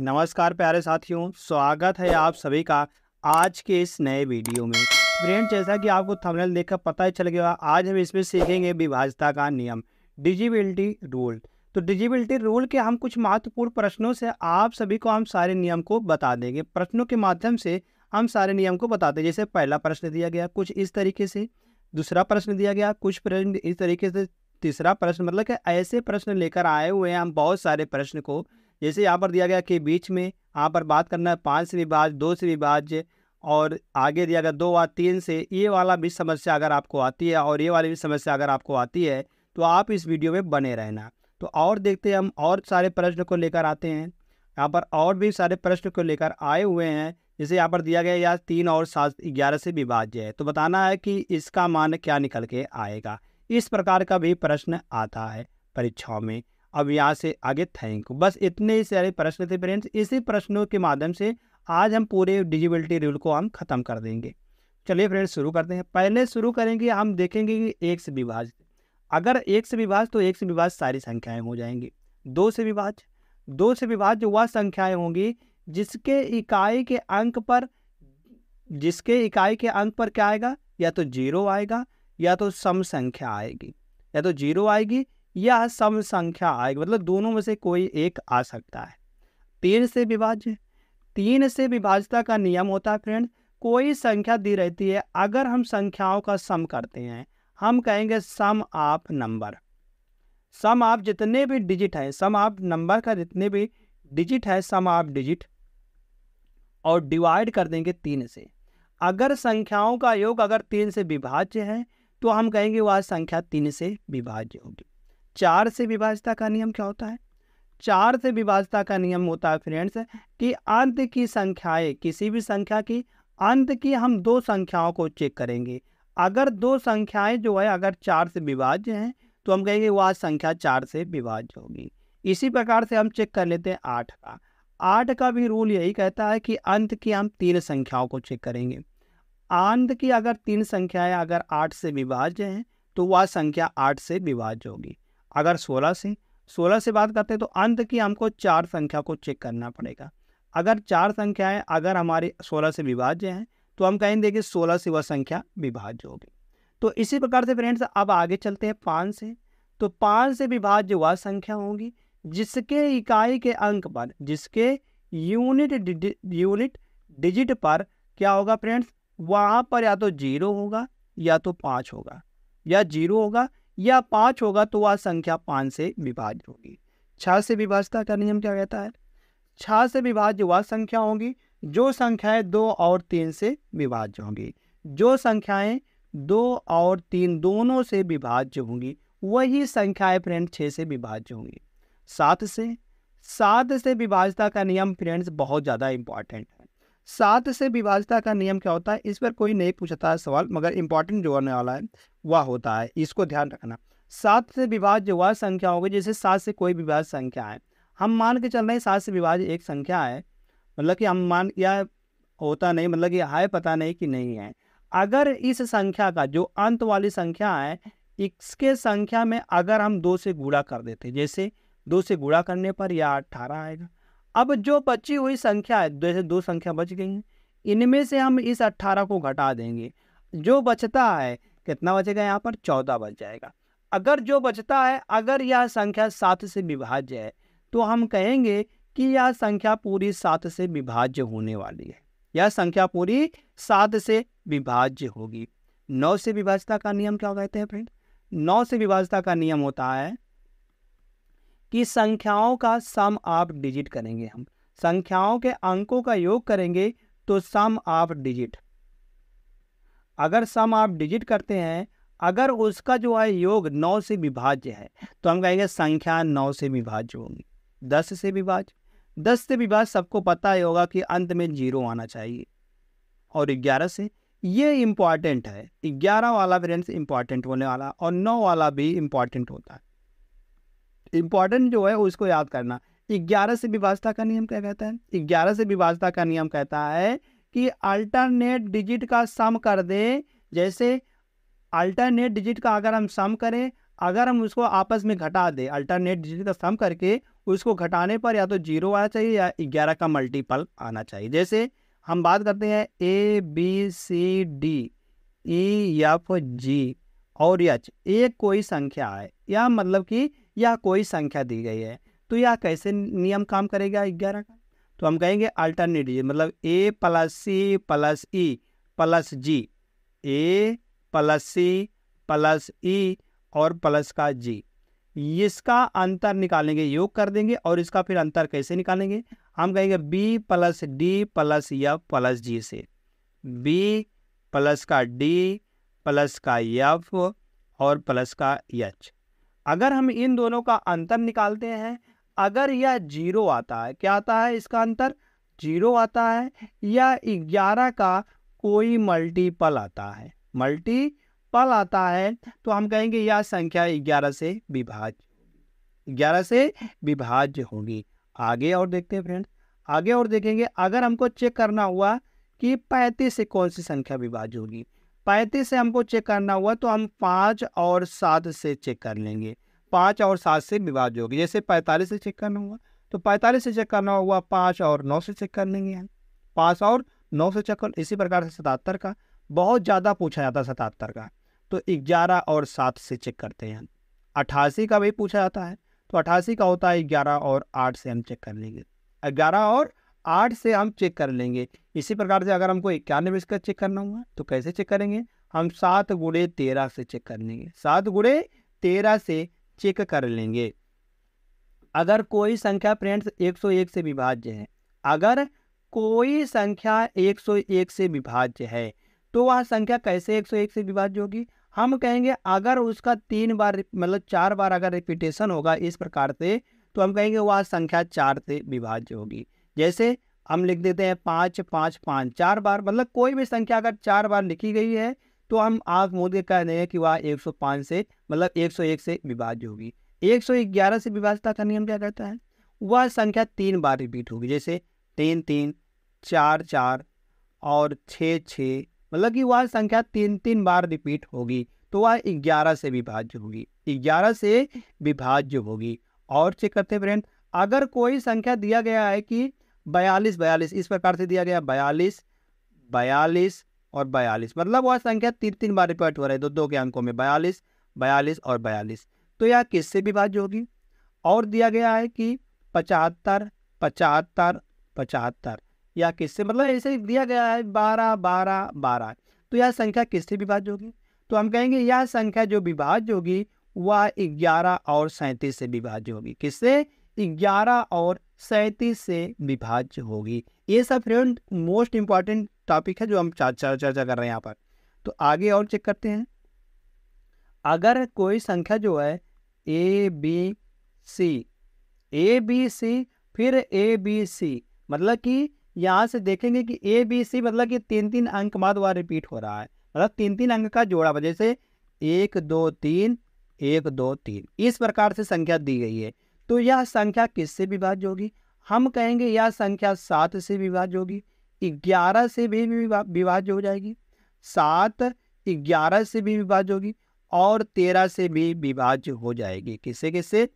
नमस्कार प्यारे साथियों स्वागत है आप सभी का आज के इस नए वीडियो में फ्रेंड जैसा कि आपको थंबनेल देखकर पता ही चल गया आज हम इसमें सीखेंगे विभाजता का नियम डिजिबिलिटी रूल तो डिजिबिलिटी रूल के हम कुछ महत्वपूर्ण प्रश्नों से आप सभी को हम सारे नियम को बता देंगे प्रश्नों के माध्यम से हम सारे नियम को बताते हैं जैसे पहला प्रश्न दिया गया कुछ इस तरीके से दूसरा प्रश्न दिया गया कुछ प्रश्न इस तरीके से तीसरा प्रश्न मतलब कि ऐसे प्रश्न लेकर आए हुए हैं हम बहुत सारे प्रश्न को जैसे यहाँ पर दिया गया कि बीच में यहाँ पर बात करना है पाँच से विभाज दो से विभाज्य और आगे दिया गया दो व तीन से ये वाला भी समस्या अगर आपको आती है और ये वाली भी समस्या अगर आपको आती है तो आप इस वीडियो में बने रहना तो और देखते हैं हम और सारे प्रश्न को लेकर आते हैं यहाँ पर और भी सारे प्रश्न को लेकर आए हुए हैं जैसे यहाँ पर दिया गया या तीन और सात ग्यारह से विभाज्य है तो बताना है कि इसका मान क्या निकल के आएगा इस प्रकार का भी प्रश्न आता है परीक्षाओं में अब यहाँ से आगे थैंक यू बस इतने ही सारे प्रश्न थे फ्रेंड्स इसी प्रश्नों के माध्यम से आज हम पूरे डिजिबिलिटी रूल को हम ख़त्म कर देंगे चलिए फ्रेंड्स शुरू करते हैं पहले शुरू करेंगे हम देखेंगे कि एक से विभाज अगर एक से विभाज तो एक से विभाज सारी संख्याएं हो जाएंगी दो से विभाज दो से विभाज वह संख्याएं होंगी जिसके इकाई के अंक पर जिसके इकाई के अंक पर क्या आएगा या तो जीरो आएगा या तो सम संख्या आएगी या तो जीरो आएगी या सम संख्या आएगी मतलब दोनों में से कोई एक आ सकता है तीन से विभाज्य तीन से विभाज्यता का नियम होता है फ्रेंड कोई संख्या दी रहती है अगर हम संख्याओं का सम करते हैं हम कहेंगे सम आप नंबर सम आप जितने भी डिजिट हैं सम आप नंबर का जितने भी डिजिट है सम आप डिजिट और डिवाइड कर देंगे तीन से अगर संख्याओं का योग अगर तीन से विभाज्य है तो हम कहेंगे वह संख्या तीन से विभाज्य होगी चार से विभाजता का नियम क्या होता है चार से विभाजता का नियम होता है फ्रेंड्स कि अंत की संख्याएं किसी भी संख्या की अंत की हम दो संख्याओं को चेक करेंगे अगर दो संख्याएं जो है अगर चार से विभाज्य हैं तो हम कहेंगे वह संख्या चार से विभाज्य होगी इसी प्रकार से हम चेक कर लेते हैं आठ का आठ का भी रूल यही कहता है कि अंत की हम तीन संख्याओं को चेक करेंगे अंत की अगर तीन संख्याएं अगर आठ से विभाज्य हैं तो वह संख्या आठ से विभाज्य होगी अगर 16 से 16 से बात करते हैं तो अंत की हमको चार संख्या को चेक करना पड़ेगा अगर चार संख्याएं अगर हमारे 16 से विभाज्य हैं तो हम कहेंगे कि 16 से वह संख्या विभाज्य होगी तो इसी प्रकार से फ्रेंड्स अब आगे चलते हैं पाँच से तो पाँच से विभाज्य वह संख्या होगी जिसके इकाई के अंक पर जिसके यूनिट डि यूनिट डिजिट पर क्या होगा फ्रेंड्स वहाँ पर या तो जीरो होगा या तो पाँच होगा या जीरो होगा या पाँच होगा तो वह संख्या पाँच से विभाज्य होगी छः से विभाजता का नियम क्या कहता है छः से विभाज्य वह संख्या होगी जो संख्याएं दो और तीन से विभाज्य होंगी जो संख्याएं दो और तीन दोनों से विभाज्य होंगी वही संख्याएं फ्रेंड छः से विभाज्य होंगी सात से सात से विभाजता का नियम फ्रेंड्स बहुत ज़्यादा इंपॉर्टेंट है सात से विभाजता का नियम क्या होता है इस पर कोई नहीं पूछता है सवाल मगर इंपॉर्टेंट जो होने वाला है वह होता है इसको ध्यान रखना सात से जो वह संख्या होगी जैसे सात से कोई विभाज संख्या है हम मान के चल रहे हैं सात से विभाज एक संख्या है मतलब कि हम मान या होता नहीं मतलब कि है पता नहीं कि नहीं है अगर इस संख्या का जो अंत वाली संख्या है इसके संख्या में अगर हम दो से गुड़ा कर देते जैसे दो से गुड़ा करने पर यह अट्ठारह आएगा अब जो बची हुई संख्या है जैसे दो संख्या बच गई हैं इनमें से हम इस अट्ठारह को घटा देंगे जो बचता है कितना बचेगा यहाँ पर चौदह बच जाएगा अगर जो बचता है अगर यह संख्या सात से विभाज्य है तो हम कहेंगे कि यह संख्या पूरी सात से विभाज्य होने वाली है यह संख्या पूरी सात से विभाज्य होगी नौ से विभाजता का नियम क्या कहते हैं फ्रेंड नौ से विभाजता का नियम होता है कि संख्याओं का सम आप डिजिट करेंगे हम संख्याओं के अंकों का योग करेंगे तो सम आप डिजिट अगर सम आप डिजिट करते हैं अगर उसका जो है योग नौ से विभाज्य है तो हम कहेंगे संख्या नौ से विभाज्य होगी दस से विभाज्य दस से विभाज सबको पता ही होगा कि अंत में जीरो आना चाहिए और ग्यारह से ये इम्पॉर्टेंट है ग्यारह वाला फ्रेंड्स इंपॉर्टेंट होने वाला और नौ वाला भी इम्पॉर्टेंट होता है इम्पॉर्टेंट जो है उसको याद करना ग्यारह से विभाजता का नियम क्या कहता है ग्यारह से विभाजता का नियम कहता है कि अल्टरनेट डिजिट का सम कर दे जैसे अल्टरनेट डिजिट का अगर हम सम करें अगर हम उसको आपस में घटा दें अल्टरनेट डिजिट का सम करके उसको घटाने पर या तो जीरो आना चाहिए या ग्यारह का मल्टीपल आना चाहिए जैसे हम बात करते हैं A B C D E F G और एच ये कोई संख्या है या मतलब कि या कोई संख्या दी गई है तो यह कैसे नियम काम करेगा ग्यारह का तो हम कहेंगे अल्टरनेट मतलब A plus C plus E plus G A plus C plus E और प्लस का जी इसका अंतर निकालेंगे योग कर देंगे और इसका फिर अंतर कैसे निकालेंगे हम कहेंगे बी प्लस डी प्लस या प्लस जी से बी प्लस का डी प्लस का यफ और प्लस का एच अगर हम इन दोनों का अंतर निकालते हैं अगर यह जीरो आता है क्या आता है इसका अंतर जीरो आता है या ग्यारह का कोई मल्टीपल आता है मल्टीपल आता है तो हम कहेंगे यह संख्या ग्यारह से विभाज ग्यारह से विभाज्य होगी आगे और देखते हैं फ्रेंड आगे और देखेंगे अगर हमको चेक करना हुआ कि पैंतीस से कौन सी संख्या विभाज्य होगी पैंतीस से हमको चेक करना हुआ तो हम पाँच और सात से चेक कर लेंगे पाँच और सात से विवाद होगी जैसे पैंतालीस से चेक करना हुआ तो पैंतालीस से चेक करना हुआ पाँच और नौ से चेक कर लेंगे हम पाँच और नौ से चेक कर इसी प्रकार से सतहत्तर का बहुत ज़्यादा पूछा जाता है सतहत्तर का तो ग्यारह और सात से चेक करते हैं अट्ठासी का भी पूछा जाता है तो अट्ठासी का होता है ग्यारह और आठ से हम चेक कर लेंगे ग्यारह और आठ से हम चेक कर लेंगे इसी प्रकार से अगर हमको इक्यानवे इसका चेक करना होगा तो कैसे चेक करेंगे हम सात गुड़े तेरह से चेक कर लेंगे सात गुड़े तेरह से चेक कर लेंगे अगर कोई संख्या फ्रेंड्स 101 से विभाज्य है अगर कोई संख्या 101 से विभाज्य है तो वह संख्या कैसे 101 से विभाज्य होगी हम कहेंगे अगर उसका तीन बार मतलब चार बार अगर रिपीटेशन होगा इस प्रकार से तो हम कहेंगे वह संख्या चार से विभाज्य होगी जैसे हम लिख देते हैं पाँच पाँच पाँच चार बार मतलब कोई भी संख्या अगर चार बार लिखी गई है तो हम आग मोद के कह रहे हैं कि वह 105 से मतलब 101 से विभाज्य होगी 111 से विभाजता का नियम क्या कहता है वह संख्या तीन बार रिपीट होगी जैसे तीन तीन चार चार और छः छः मतलब कि वह संख्या तीन तीन बार रिपीट होगी तो वह ग्यारह से विभाज्य होगी ग्यारह से विभाज्य होगी और चेक करते हैं फ्रेंड अगर कोई संख्या दिया गया है कि बयालीस बयालीस इस प्रकार से दिया गया बयालीस बयालीस और बयालीस मतलब वह संख्या तीन तीन बार रिपीट हो रही है दो दो के अंकों में बयालीस बयालीस और बयालीस तो यह किससे विभाज्य होगी और दिया गया है कि पचहत्तर पचहत्तर पचहत्तर यह किससे मतलब ऐसे दिया गया है बारह बारह बारह तो यह संख्या किससे विभाज्य होगी तो हम कहेंगे यह संख्या जो विभाज्य होगी वह ग्यारह और सैंतीस से विभाज्य होगी किससे ग्यारह और सैतीस से विभाज्य होगी ये सब फ्रेंड मोस्ट इंपॉर्टेंट टॉपिक है जो हम चर्चा चर्चा कर रहे हैं यहाँ पर तो आगे और चेक करते हैं अगर कोई संख्या जो है ए बी सी ए बी सी फिर ए बी सी मतलब कि यहाँ से देखेंगे कि ए बी सी मतलब कि तीन तीन अंक बाद वह रिपीट हो रहा है मतलब तीन तीन अंक का जोड़ा जैसे एक दो तीन एक दो तीन इस प्रकार से संख्या दी गई है तो यह संख्या किससे विभाज्य होगी हम कहेंगे यह संख्या सात से विभाज्य होगी ग्यारह से भी विभाज्य हो जाएगी सात ग्यारह से भी विभाज्य होगी और तेरह से भी विभाज्य हो जाएगी किससे किससे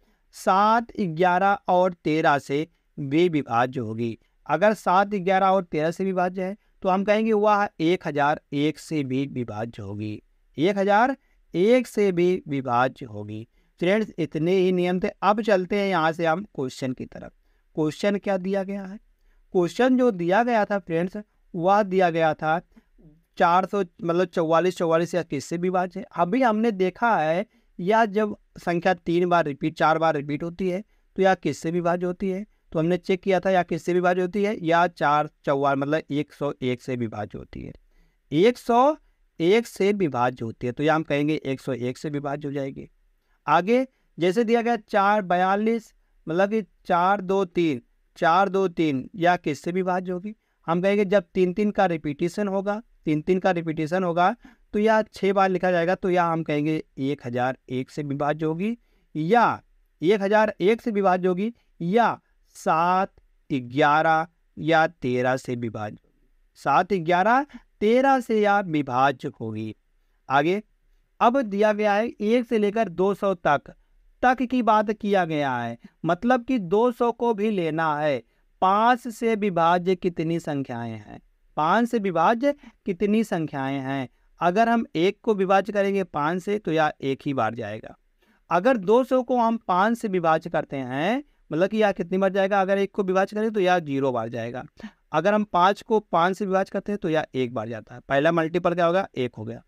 सात ग्यारह और तेरह से भी विभाज्य होगी अगर सात ग्यारह और तेरह से विभाज्य है तो हम कहेंगे वह एक हजार एक से भी विभाज्य होगी एक हजार एक से भी विभाज्य होगी फ्रेंड्स इतने ही नियम थे अब चलते हैं यहाँ से हम क्वेश्चन की तरफ क्वेश्चन क्या दिया गया है क्वेश्चन जो दिया गया था फ्रेंड्स वह दिया गया था चार सौ मतलब चौवालीस चौवालीस या किससे भी बात है अभी हमने देखा है या जब संख्या तीन बार रिपीट चार बार रिपीट होती है तो या किससे भी बात होती है तो हमने चेक किया था या किससे भी बात होती है या चार चौवाल मतलब एक सौ एक से भी बात होती है एक सौ एक से विभाज्य होती है तो या हम कहेंगे एक सौ एक से बात हो जाएगी आगे जैसे दिया गया चार बयालीस मतलब कि चार दो तीन चार दो तीन या किससे भी बात होगी हम कहेंगे जब तीन तीन का रिपीटेशन होगा तीन तीन का रिपीटेशन होगा तो या छः बार लिखा जाएगा तो या हम कहेंगे एक हज़ार एक से विभाज्य होगी या एक हज़ार एक से विभाज्य होगी या सात ग्यारह या तेरह से विभाज्य होगी सात ग्यारह तेरह से या विभाज्य होगी आगे अब दिया गया है एक से लेकर 200 तक तक की बात किया गया है मतलब कि 200 को भी लेना है पाँच से विभाज्य कितनी संख्याएं हैं पाँच से विभाज्य कितनी संख्याएं हैं अगर हम एक को विभाज्य करेंगे पाँच से तो यह एक ही बार जाएगा अगर 200 को हम पाँच से विभाज्य करते हैं मतलब कि यह कितनी बार जाएगा अगर एक को विभाज्य करें तो यह जीरो बार जाएगा अगर हम पाँच को पाँच से विभाज्य करते हैं तो यह एक बार जाता है पहला मल्टीपल क्या होगा एक हो गया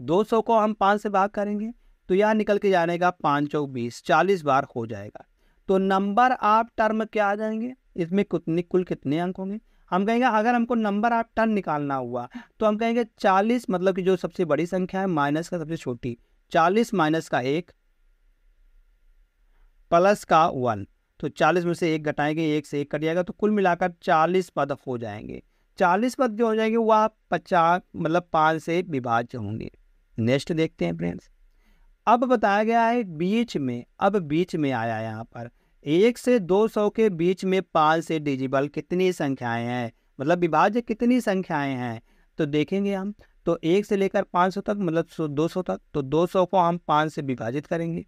दो सौ को हम पाँच से भाग करेंगे तो यह निकल के जानेगा पाँच चौक बीस चालीस बार हो जाएगा तो नंबर आप टर्म क्या आ जाएंगे इसमें कितने कुल कितने अंक होंगे हम कहेंगे अगर हमको नंबर आप टर्म निकालना हुआ तो हम कहेंगे चालीस मतलब कि जो सबसे बड़ी संख्या है माइनस का सबसे छोटी चालीस माइनस का एक प्लस का वन तो चालीस में से एक घटाएंगे एक से एक कट जाएगा तो कुल मिलाकर चालीस पद हो जाएंगे चालीस पद जो हो जाएंगे वह पचास मतलब पाँच से विभाज्य होंगे नेक्स्ट देखते हैं फ्रेंड्स अब बताया गया है बीच में अब बीच में आया यहाँ पर एक से दो सौ के बीच में पाँच से डिजिबल कितनी संख्याएं हैं मतलब विभाज्य कितनी संख्याएं हैं तो देखेंगे हम तो एक से लेकर पाँच सौ तक मतलब दो सौ तक तो दो सौ को हम पाँच से विभाजित करेंगे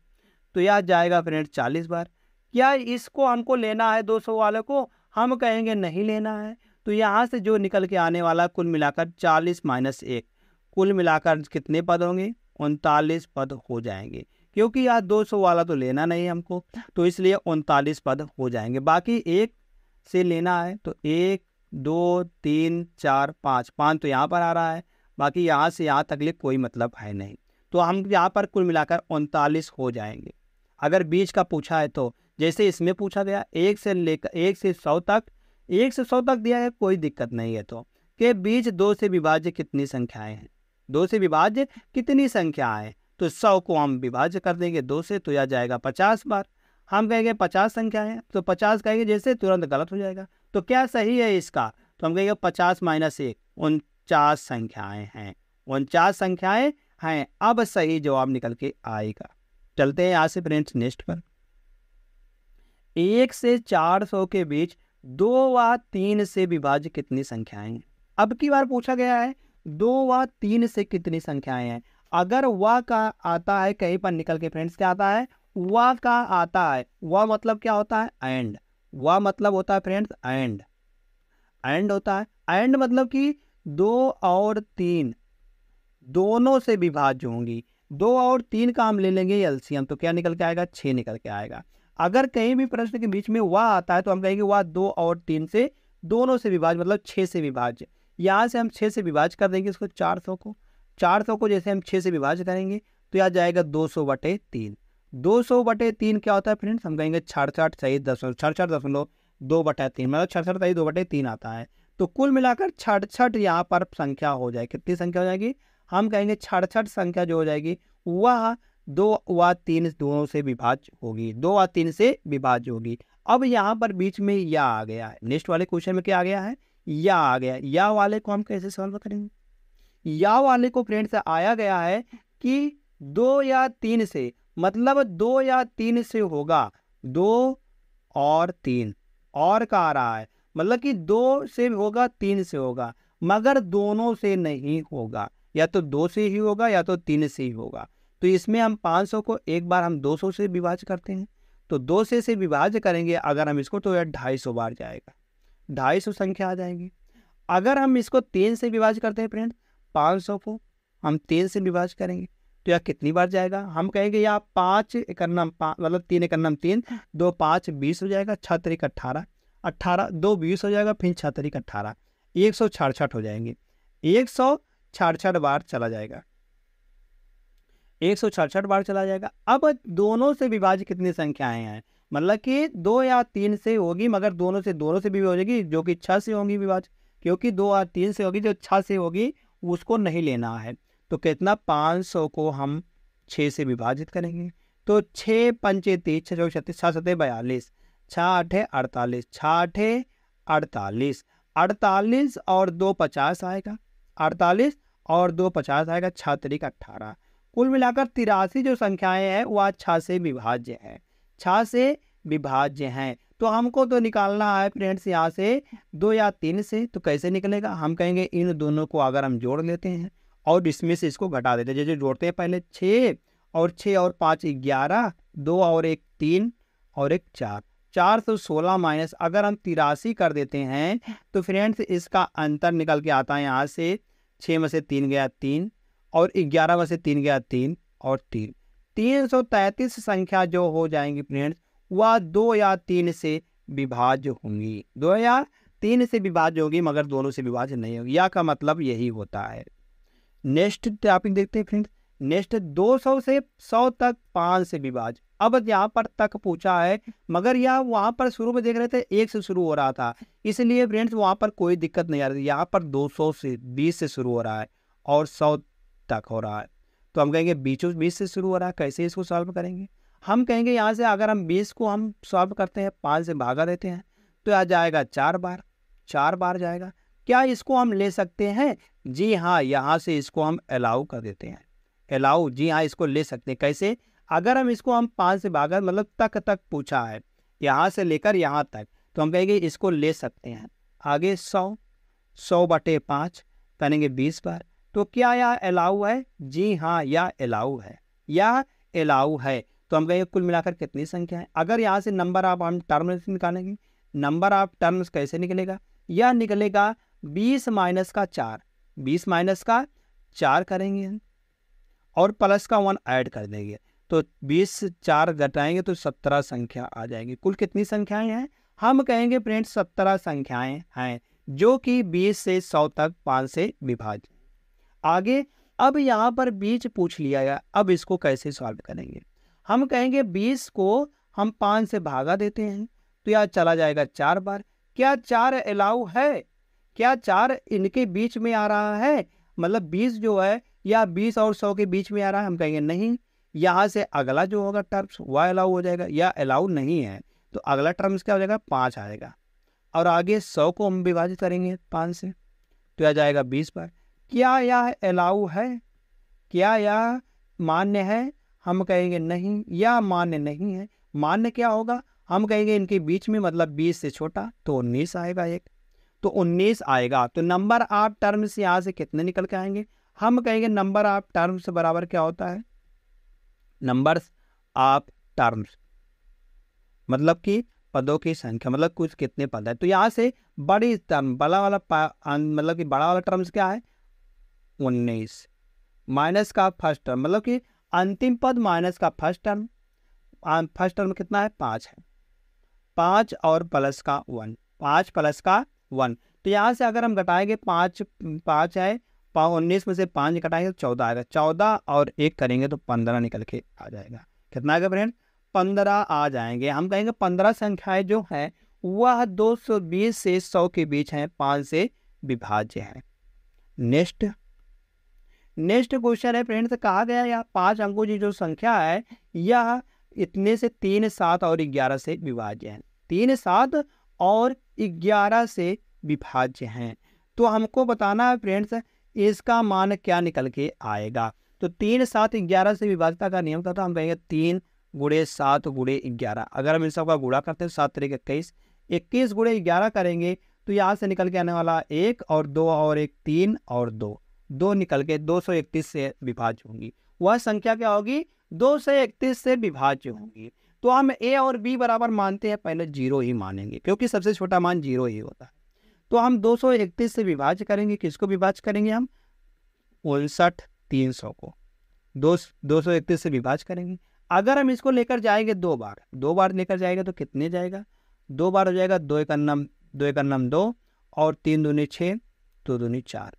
तो यह जाएगा फ्रेंड चालीस बार क्या इसको हमको लेना है दो सौ वाले को हम कहेंगे नहीं लेना है तो यहाँ से जो निकल के आने वाला कुल मिलाकर चालीस माइनस एक कुल मिलाकर कितने पद होंगे उनतालीस पद हो जाएंगे क्योंकि यार 200 वाला तो लेना नहीं हमको तो इसलिए उनतालीस पद हो जाएंगे बाकी एक से लेना है तो एक दो तीन चार पाँच पाँच तो यहाँ पर आ रहा है बाकी यहाँ से यहाँ तक लिए कोई मतलब है नहीं तो हम यहाँ पर कुल मिलाकर उनतालीस हो जाएंगे अगर बीच का पूछा है तो जैसे इसमें पूछा गया एक से लेकर एक से सौ तक एक से सौ तक दिया है कोई दिक्कत नहीं है तो के बीच दो से विभाज्य कितनी संख्याएं हैं दो से विभाज्य कितनी संख्या है तो सौ को हम विभाज्य कर देंगे दो से तो यह जाएगा पचास बार हम कहेंगे पचास संख्या है तो पचास कहेंगे जैसे तुरंत गलत हो जाएगा तो क्या सही है इसका तो हम कहेंगे पचास माइनस एक उनचास संख्याएं हैं उनचास संख्याएं हैं अब सही जवाब निकल के आएगा चलते हैं आज से फ्रेंड्स नेक्स्ट पर एक से चार सौ के बीच दो व तीन से विभाज्य कितनी संख्याएं अब की बार पूछा गया है दो व तीन से कितनी संख्याएं हैं अगर व का आता है कहीं पर निकल के फ्रेंड्स क्या आता है व का आता है व मतलब क्या होता है एंड व मतलब होता है फ्रेंड्स एंड एंड होता है एंड मतलब कि दो और तीन दोनों से विभाज्य होंगी दो और तीन का हम ले लेंगे एलसीएम तो क्या निकल के आएगा छः निकल के आएगा अगर कहीं भी प्रश्न के बीच में वह आता है तो हम कहेंगे वह दो और तीन से दोनों से विभाज्य मतलब छः से विभाज्य यहाँ से हम छः से विभाज कर देंगे इसको चार सौ को चार सौ को जैसे हम छः से विभाज करेंगे तो यहाँ जाएगा दो सौ बटे तीन दो सौ बटे तीन क्या होता है फ्रेंड्स हम कहेंगे छठ सही छठ छठ दसमलव दो बटे तीन मतलब छठ सही दो बटे तीन आता है तो कुल मिलाकर छठ छठ यहाँ पर संख्या हो जाए कितनी संख्या हो जाएगी हम कहेंगे छठ छठ संख्या जो हो जाएगी वह दो व तीन दोनों से विभाज होगी दो व तीन से विभाज होगी अब यहाँ पर बीच में यह आ गया है नेक्स्ट वाले क्वेश्चन में क्या आ गया है या आ गया या वाले को हम कैसे सॉल्व करेंगे या वाले को फ्रेंड से आया गया है कि दो या तीन से मतलब दो या तीन से होगा दो और तीन और का आ रहा है मतलब कि दो से होगा तीन से होगा मगर दोनों से नहीं होगा या तो दो से ही होगा या तो तीन से ही होगा तो इसमें हम 500 को एक बार हम 200 से विभाज करते हैं तो दो से से करेंगे अगर हम इसको तो यह ढाई सौ बार जाएगा ढाई सौ संख्या आ जाएगी अगर हम इसको तीन से विभाज करते हैं फ्रेंड पाँच सौ को हम तीन से विभाज करेंगे तो यह कितनी बार जाएगा हम कहेंगे यह पाँच नम पाँच मतलब तीन इकन्नम तीन दो पाँच बीस हो जाएगा छः तरीक अट्ठारह अट्ठारह दो बीस हो जाएगा फिर छः तरीक अट्ठारह एक सौ छठ हो जाएंगे एक सौ छठ बार चला जाएगा एक सौ छठ बार चला जाएगा अब दोनों से विभाज कितनी संख्याएं हैं मतलब कि दो या तीन से होगी मगर दोनों से दोनों से भी हो जाएगी जो कि छः से होगी विभाज क्योंकि दो या तीन से होगी जो छः से होगी उसको नहीं लेना है तो कितना पाँच सौ को हम छः से विभाजित करेंगे तो छः पंचे तीस छः चौक छत्तीस छः सतह बयालीस छः अठे अड़तालीस छः अठे अड़तालीस अड़तालीस और दो पचास आएगा अड़तालीस और दो पचास आएगा छः तरीक अट्ठारह कुल मिलाकर तिरासी जो संख्याएं हैं वह छः से विभाज्य हैं छः से विभाज्य हैं तो हमको तो निकालना है फ्रेंड्स यहाँ से दो या तीन से तो कैसे निकलेगा हम कहेंगे इन दोनों को अगर हम जोड़ लेते हैं और इसमें से इसको घटा देते हैं जैसे जोड़ते हैं पहले छः और छः और पाँच ग्यारह दो और एक तीन और एक चार चार सौ तो सोलह माइनस अगर हम तिरासी कर देते हैं तो फ्रेंड्स इसका अंतर निकल के आता है यहाँ से छः में से तीन गया तीन और ग्यारह में से तीन गया तीन और तीन तीन सौ संख्या जो हो जाएंगी फ्रेंड्स वह दो या तीन से विभाज्य होंगी दो या तीन से विभाज्य होगी मगर दोनों से विभाज्य नहीं होगी या का मतलब यही होता है नेक्स्ट टॉपिक देखते हैं फ्रेंड्स नेक्स्ट 200 से 100 तक पाँच से विभाज अब यहाँ पर तक पूछा है मगर यह वहाँ पर शुरू में देख रहे थे एक से शुरू हो रहा था इसलिए फ्रेंड्स वहाँ पर कोई दिक्कत नहीं आ रही थी यहाँ पर 200 से 20 से शुरू हो रहा है और 100 तक हो रहा है तो हम कहेंगे बीचों बीस से शुरू हो रहा है कैसे इसको सॉल्व करेंगे हम कहेंगे यहाँ से अगर हम बीस को हम सॉल्व करते हैं पाँच से भागा देते हैं तो आ जाएगा चार बार चार बार जाएगा क्या इसको हम ले सकते हैं जी हाँ यहाँ से इसको हम अलाउ कर देते हैं अलाउ जी हाँ इसको ले सकते हैं कैसे अगर हम इसको हम पाँच से भागा मतलब तक तक पूछा है यहाँ से लेकर यहाँ तक तो हम कहेंगे इसको ले सकते हैं आगे सौ सौ बटे पाँच करेंगे बीस बार तो क्या यह अलाउ है जी हाँ यह अलाउ है यह अलाउ है तो हम कहेंगे कुल मिलाकर कितनी संख्या है अगर यहाँ से नंबर आप हम टर्म से निकालेंगे नंबर आप टर्म्स कैसे निकलेगा यह निकलेगा बीस माइनस का चार बीस माइनस का चार करेंगे हम और प्लस का वन ऐड कर देंगे तो बीस चार घटाएंगे तो सत्रह संख्या आ जाएगी कुल कितनी संख्याएं हैं हम कहेंगे प्रिंट सत्रह संख्याएं हैं जो कि बीस से सौ तक पाँच से विभाजित आगे अब यहाँ पर बीच पूछ लिया गया अब इसको कैसे सॉल्व करेंगे हम कहेंगे बीस को हम पाँच से भागा देते हैं तो यह चला जाएगा चार बार क्या चार अलाउ है क्या चार इनके बीच में आ रहा है मतलब बीस जो है या बीस और सौ के बीच में आ रहा है हम कहेंगे नहीं यहाँ से अगला जो होगा टर्म्स वह अलाउ हो जाएगा या अलाउ नहीं है तो अगला टर्म्स क्या हो जाएगा पाँच आएगा और आगे सौ को हम विभाजित करेंगे पाँच से तो आ जाएगा बीस बार क्या यह अलाउ है क्या यह मान्य है हम कहेंगे नहीं यह मान्य नहीं है मान्य क्या होगा हम कहेंगे इनके बीच में मतलब बीस से छोटा तो उन्नीस आएगा एक तो उन्नीस आएगा तो नंबर ऑफ टर्म्स यहाँ से कितने निकल के आएंगे हम कहेंगे नंबर ऑफ टर्म्स बराबर क्या होता है नंबर ऑफ टर्म्स मतलब कि पदों की संख्या मतलब कुछ कितने पद है तो यहाँ से बड़ी टर्म बड़ा वाला मतलब कि बड़ा वाला टर्म्स क्या है उन्नीस माइनस का फर्स्ट टर्म मतलब कि अंतिम पद माइनस का फर्स्ट टर्म फर्स्ट टर्म कितना है पाँच है पाँच और प्लस का वन पाँच प्लस का वन तो यहाँ से अगर हम घटाएंगे पाँच पाँच है उन्नीस में से पाँच घटाएंगे तो चौदह आएगा चौदह और एक करेंगे तो पंद्रह निकल के आ जाएगा कितना आएगा फ्रेंड पंद्रह आ जाएंगे हम कहेंगे पंद्रह संख्याएं जो हैं वह दो सौ बीस से सौ के बीच हैं पाँच से विभाज्य हैं नेक्स्ट नेक्स्ट क्वेश्चन है फ्रेंड्स कहा गया यहाँ पांच अंकों की जो संख्या है यह इतने से तीन सात और ग्यारह से विभाज्य है तीन सात और ग्यारह से विभाज्य हैं तो हमको बताना है फ्रेंड्स इसका मान क्या निकल के आएगा तो तीन सात ग्यारह से विभाजता का नियम था तो हम कहेंगे तीन गुड़े सात गुड़े ग्यारह अगर हम इन सबका गुड़ा करते हैं सात तरीके इक्कीस इक्कीस गुड़े ग्यारह करेंगे तो यहाँ से निकल के आने वाला एक और दो और एक तीन और दो दो निकल के 231 से विभाज्य होंगी वह संख्या क्या होगी दो से इकतीस से विभाज्य होंगी तो हम ए और बी बराबर मानते हैं पहले जीरो ही मानेंगे क्योंकि सबसे छोटा मान जीरो ही होता है तो हम 231 से विभाज्य करेंगे किसको विभाज्य करेंगे हम उनसठ तीन सौ को दो दो सौ इकतीस से विभाज्य करेंगे अगर हम इसको लेकर जाएंगे दो बार दो बार लेकर जाएगा तो कितने जाएगा दो बार हो जाएगा दो एक अन्नम दो एक अन्नम दो और तीन दूनी छः दो दूनी चार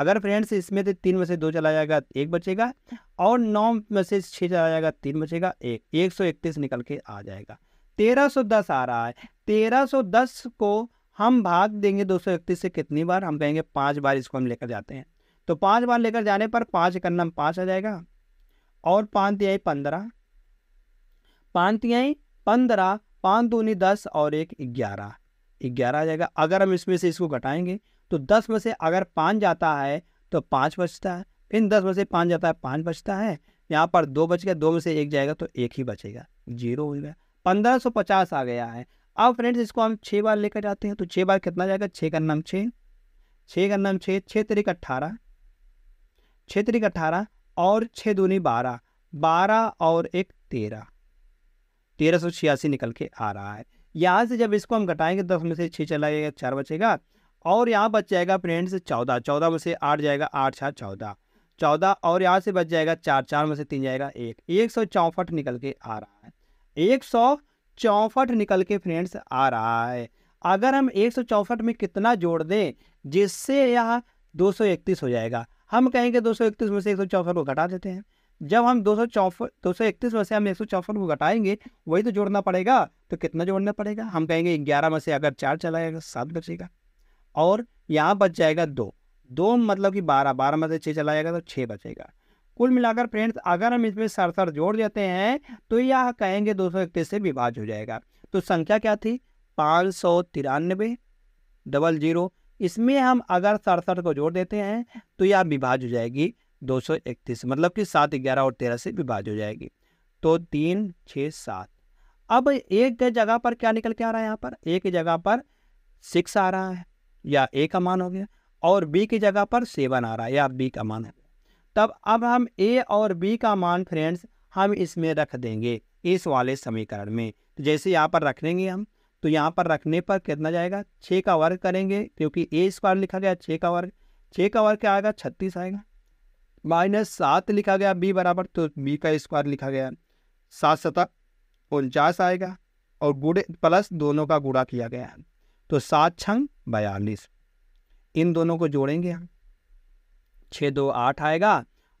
अगर फ्रेंड्स इसमें से तीन में से दो चला जाएगा एक बचेगा और नौ में से छः चला जाएगा तीन बचेगा एक एक सौ इकतीस निकल के आ जाएगा तेरह सौ दस आ रहा है तेरह सौ दस को हम भाग देंगे दो सौ इकतीस से कितनी बार हम कहेंगे पाँच बार इसको हम लेकर जाते हैं तो पाँच बार लेकर जाने पर पाँच करना पाँच आ जाएगा और पाँच तिहाई पंद्रह पाँच तिहाई पंद्रह पाँच दूनी दस और एक ग्यारह ग्यारह आ जाएगा अगर हम इसमें से इसको घटाएंगे तो दस में से अगर पाँच जाता है तो पाँच बचता है फिर दस में से पाँच जाता है पाँच बचता है यहाँ पर दो बच गया दो में से एक जाएगा तो एक ही बचेगा जीरो हो गया पंद्रह सौ पचास आ गया है अब फ्रेंड्स इसको हम छः बार लेकर जाते हैं तो छः बार कितना जाएगा छः का नाम छः छः का नाम छः छः तरीक अट्ठारह छः तरीक अट्ठारह और छः दूनी बारह बारह और एक तेरह तेरह सौ छियासी निकल के आ रहा है यहाँ से जब इसको हम घटाएंगे दस में से छः चला जाएगा चार बचेगा और यहाँ बच जाएगा फ्रेंड्स चौदह चौदह में से आठ जाएगा आठ छः चौदह चौदह और यहाँ से बच जाएगा चार चार में से तीन जाएगा एक एक सौ चौंसठ निकल के आ रहा है एक सौ चौंसठ निकल के फ्रेंड्स आ रहा है अगर हम एक सौ चौंसठ में कितना जोड़ दें जिससे यह दो सौ इकतीस हो जाएगा हम कहेंगे दो सौ इकतीस में से एक सौ चौंसठ को घटा देते हैं जब हम दो सौ चौंसठ दो सौ इकतीस में से हम एक सौ चौंसठ को घटाएंगे वही तो जोड़ना पड़ेगा तो कितना जोड़ना पड़ेगा हम कहेंगे ग्यारह में से अगर चार चलाएगा सात बचेगा और यहाँ बच जाएगा दो दो मतलब कि बारह बारह में से छः चला जाएगा तो छः बचेगा कुल मिलाकर फ्रेंड्स अगर हम इसमें सड़सठ जोड़ देते हैं तो यह कहेंगे दो सौ इकतीस से विभाज हो जाएगा तो संख्या क्या थी पाँच सौ तिरानबे डबल जीरो इसमें हम अगर सड़सठ को जोड़ देते हैं तो यह विभाज हो जाएगी दो सौ इकतीस मतलब कि सात ग्यारह और तेरह से विभाज हो जाएगी तो तीन छः सात अब एक जगह पर क्या निकल के आ रहा है यहाँ पर एक जगह पर सिक्स आ रहा है या ए का मान हो गया और बी की जगह पर सेवन आ रहा है या बी का मान है तब अब हम ए और बी का मान फ्रेंड्स हम इसमें रख देंगे इस वाले समीकरण में तो जैसे यहाँ पर रख हम तो यहाँ पर रखने पर कितना जाएगा छः का वर्ग करेंगे क्योंकि ए स्क्वायर लिखा गया छः का वर्ग छः का वर्ग क्या आएगा छत्तीस आएगा माइनस सात लिखा गया बी बराबर तो बी का स्क्वायर लिखा गया सात सतह उनचास आएगा और गुड़े प्लस दोनों का गुड़ा किया गया तो सात छंग बयालीस इन दोनों को जोड़ेंगे हम छः दो आठ आएगा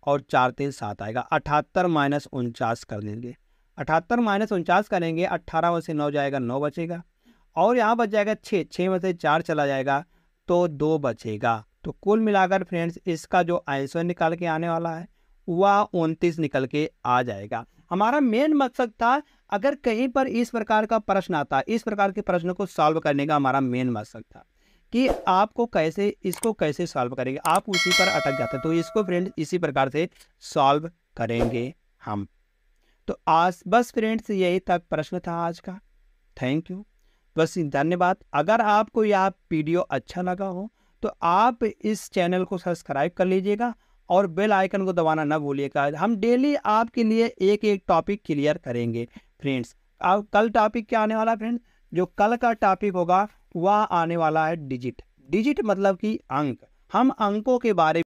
और चार तीन सात आएगा अठहत्तर माइनस उनचास कर देंगे अठहत्तर माइनस उनचास करेंगे अट्ठारह में से नौ जाएगा नौ बचेगा और यहाँ बच जाएगा छः छः में से चार चला जाएगा तो दो बचेगा तो कुल मिलाकर फ्रेंड्स इसका जो आंसर निकाल के आने वाला है वह उनतीस निकल के आ जाएगा हमारा मेन मकसद था अगर कहीं पर इस प्रकार का प्रश्न आता इस प्रकार के प्रश्न को सॉल्व करने का हमारा मेन मकसद था कि आपको कैसे इसको कैसे सॉल्व करेंगे आप उसी पर अटक जाते तो इसको फ्रेंड इसी प्रकार से सॉल्व करेंगे हम तो आज बस फ्रेंड्स यही तक प्रश्न था आज का थैंक यू बस धन्यवाद अगर आपको यह वीडियो अच्छा लगा हो तो आप इस चैनल को सब्सक्राइब कर लीजिएगा और बेल आइकन को दबाना ना भूलिएगा हम डेली आपके लिए एक एक टॉपिक क्लियर करेंगे फ्रेंड्स अब कल टॉपिक क्या आने वाला फ्रेंड्स जो कल का टॉपिक होगा वह आने वाला है डिजिट डिजिट मतलब कि अंक हम अंकों के बारे